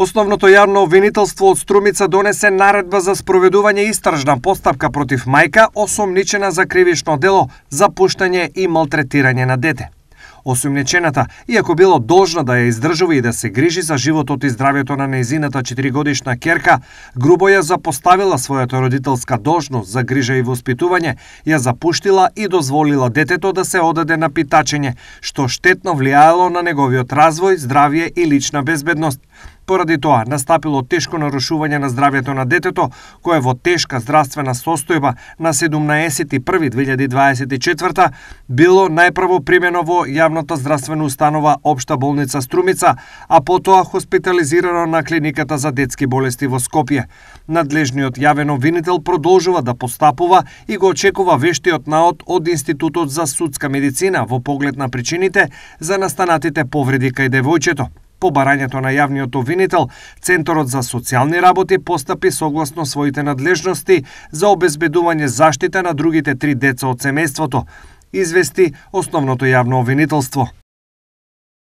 Основното јавно обвинителство од Струмица донесе наредба за спроведување истражна постапка против мајка осомничена за кривишно дело за пуштање и малтретирање на дете. Осумничената, иако било должна да ја издржува и да се грижи за животот и здравјето на нејзината 4-годишна керка, грубо ја запоставила својата родителска должност за грижа и воспитување, ја запуштила и дозволила детето да се одаде на питачење, што штетно влијаело на неговиот развој, здравје и лична безбедност. Поради тоа, настапило тешко нарушување на здравјето на детето, кое во тешка здравствена состојба на 17.1.2024 било најпрво примено во јавната здравствена установа Обшта болница Струмица, а потоа хоспитализирано на клиниката за детски болести во Скопје. Надлежниот јавен обвинител продолжува да постапува и го очекува вештиот наот од Институтот за судска медицина во поглед на причините за настанатите повреди кај девојчето. По барањето на јавниот обвинител, Центарот за социјални работи постапи согласно своите надлежности за обезбедување заштита на другите три деца од семејството, извести основното јавно обвинителство.